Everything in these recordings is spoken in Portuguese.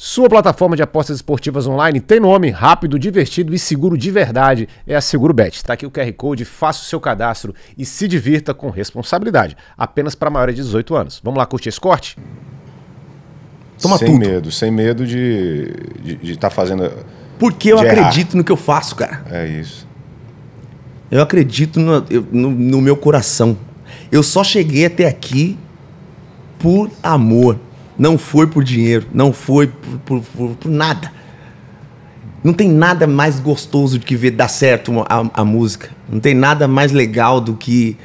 Sua plataforma de apostas esportivas online tem nome, rápido, divertido e seguro de verdade. É a SeguroBet. Está aqui o QR Code, faça o seu cadastro e se divirta com responsabilidade. Apenas para maiores de 18 anos. Vamos lá curtir esse corte? Toma sem tudo. medo, sem medo de estar tá fazendo. Porque eu acredito errar. no que eu faço, cara. É isso. Eu acredito no, no, no meu coração. Eu só cheguei até aqui por amor não foi por dinheiro, não foi por, por, por, por nada. Não tem nada mais gostoso do que ver dar certo a, a música. Não tem nada mais legal do que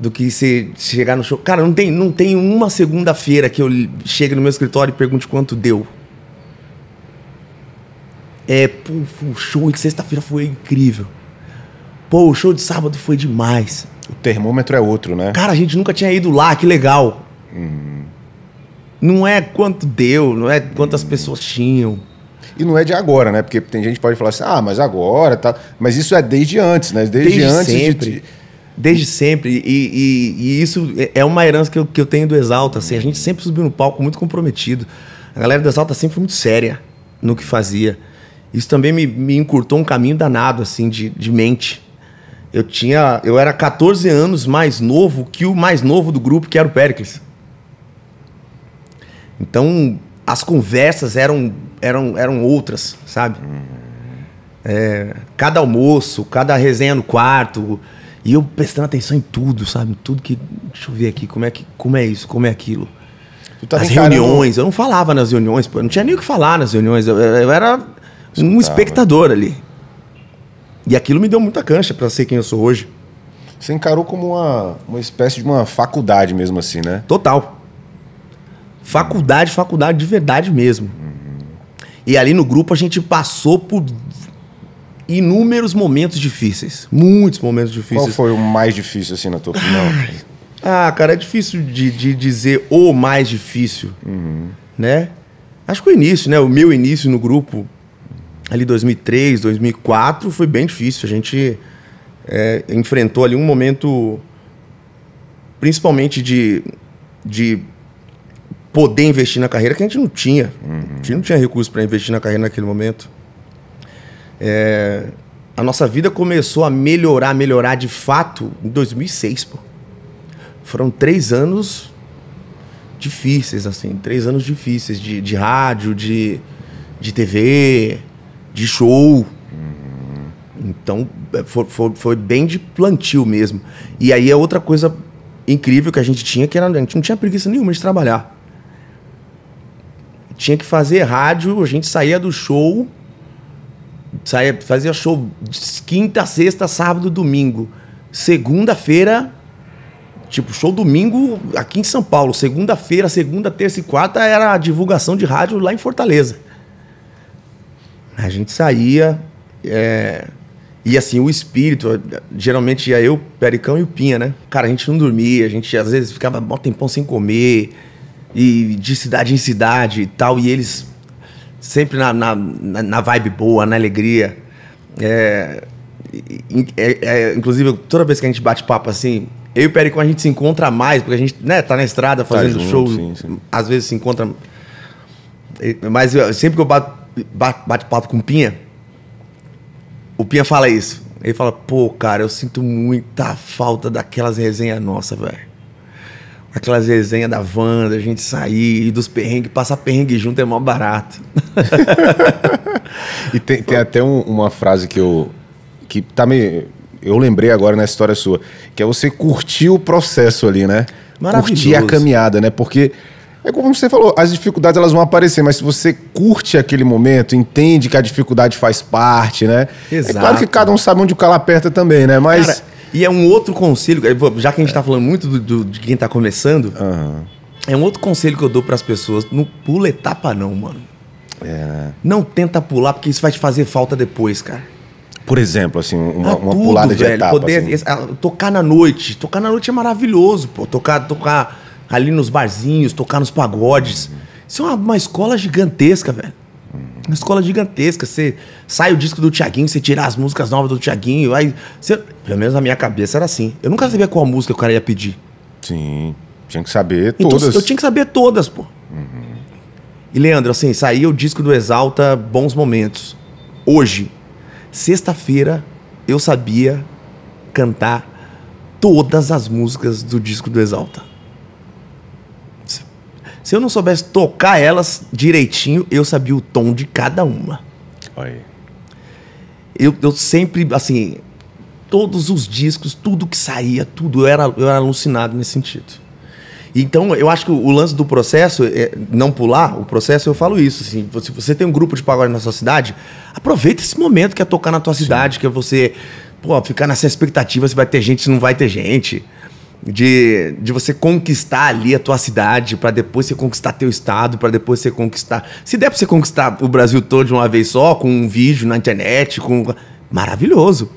do que você chegar no show. Cara, não tem, não tem uma segunda-feira que eu chegue no meu escritório e pergunte quanto deu. É, pô, o show de sexta-feira foi incrível. Pô, o show de sábado foi demais. O termômetro é outro, né? Cara, a gente nunca tinha ido lá, que legal. Hum. Não é quanto deu, não é quantas pessoas tinham. E não é de agora, né? Porque tem gente que pode falar assim, ah, mas agora, tá. Mas isso é desde antes, né? Desde, desde antes. Sempre. De... Desde sempre. E, e, e, isso é, é uma herança que eu, que eu tenho do Exalta. Assim, a gente sempre subiu no palco muito comprometido. A galera do Exalta sempre foi muito séria no que fazia. Isso também me, me encurtou um caminho danado, assim, de, de mente. Eu tinha. Eu era 14 anos mais novo que o mais novo do grupo, que era o Pericles. Então, as conversas eram, eram, eram outras, sabe? É, cada almoço, cada resenha no quarto. E eu prestando atenção em tudo, sabe? Tudo que. Deixa eu ver aqui, como é, que, como é isso, como é aquilo. As reuniões, eu não falava nas reuniões, pô, não tinha nem o que falar nas reuniões, eu, eu era um espectador ali. E aquilo me deu muita cancha para ser quem eu sou hoje. Você encarou como uma, uma espécie de uma faculdade mesmo assim, né? Total. Faculdade, faculdade de verdade mesmo. E ali no grupo a gente passou por inúmeros momentos difíceis. Muitos momentos difíceis. Qual foi o mais difícil, assim, na tua opinião? ah, cara, é difícil de, de dizer o mais difícil, uhum. né? Acho que o início, né? O meu início no grupo, ali 2003, 2004, foi bem difícil. A gente é, enfrentou ali um momento, principalmente de, de poder investir na carreira que a gente não tinha. Uhum. A gente não tinha recurso para investir na carreira naquele momento. É, a nossa vida começou a melhorar, melhorar de fato em 2006. Pô. Foram três anos difíceis, assim, três anos difíceis de, de rádio, de, de TV, de show. Uhum. Então foi, é, foi, foi, bem de plantio mesmo. E aí é outra coisa incrível que a gente tinha, que era, a gente não tinha preguiça nenhuma de trabalhar tinha que fazer rádio, a gente saía do show, saía, fazia show quinta, sexta, sábado, domingo. Segunda-feira, tipo, show domingo aqui em São Paulo. Segunda-feira, segunda, terça e quarta era a divulgação de rádio lá em Fortaleza. A gente saía. É... E assim, o espírito, geralmente ia eu, Pericão e o Pinha, né? Cara, a gente não dormia, a gente às vezes ficava um tempão sem comer e de cidade em cidade e tal, e eles sempre na, na, na vibe boa, na alegria. É, é, é, inclusive, toda vez que a gente bate papo assim, eu e o Pericom a gente se encontra mais, porque a gente né, tá na estrada tá fazendo tá junto, show, sim, sim. às vezes se encontra. Mas sempre que eu bato, bato, bato papo com o Pinha, o Pinha fala isso. Ele fala, pô, cara, eu sinto muita falta daquelas resenhas nossas, velho. Aquelas resenhas da Wanda, a gente sair e dos perrengues, passar perrengue junto é mó barato. e tem, tem até um, uma frase que eu. que tá me. Eu lembrei agora na história sua, que é você curtir o processo ali, né? Curtir a caminhada, né? Porque é como você falou, as dificuldades elas vão aparecer, mas se você curte aquele momento, entende que a dificuldade faz parte, né? Exato. É claro que cada um sabe onde o calo aperta também, né? Mas. Cara, e é um outro conselho, é, já que a gente está falando muito do, do, de quem está começando, uhum. é um outro conselho que eu dou para as pessoas: não pula etapa, não, mano. É. Não tenta pular, porque isso vai te fazer falta depois, cara. Por exemplo, assim, uma, ah, uma tudo, pulada velho, de etapa. Poder, assim. Tocar na noite. Tocar na noite é maravilhoso, pô. Tocar, tocar ali nos barzinhos, tocar nos pagodes. Isso é uma, uma escola gigantesca, velho. Uma escola gigantesca. Você sai o disco do Tiaguinho, você tira as músicas novas do Tiaguinho. Aí você... Pelo menos na minha cabeça era assim. Eu nunca sabia qual música o cara ia pedir. Sim. Tinha que saber então, todas. Então, eu tinha que saber todas, pô. Uhum. E Leandro, assim, saiu o disco do Exalta Bons Momentos. Hoje, sexta-feira, eu sabia cantar todas as músicas do disco do Exalta. Se eu não soubesse tocar elas direitinho, eu sabia o tom de cada uma. Olha. Eu, eu sempre, assim, todos os discos, tudo que saía, tudo, eu era, eu era alucinado nesse sentido. Então, eu acho que o lance do processo, é, não pular o processo, eu falo isso. Assim, se você tem um grupo de pagode na sua cidade, aproveita esse momento que é tocar na tua Sim. cidade, que é você pô, ficar nessa expectativa se vai ter gente, se não vai ter gente de, de você conquistar ali a tua cidade para depois você conquistar teu estado, para depois você conquistar. Se der para você conquistar o Brasil todo de uma vez só, com um vídeo na internet, com maravilhoso.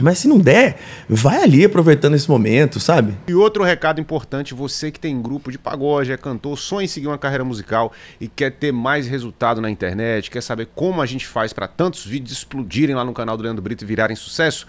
Mas se não der, vai ali aproveitando esse momento, sabe? E outro recado importante, você que tem grupo de pagode, é cantor, sonha em seguir uma carreira musical e quer ter mais resultado na internet, quer saber como a gente faz para tantos vídeos explodirem lá no canal do Leandro Brito e virarem sucesso,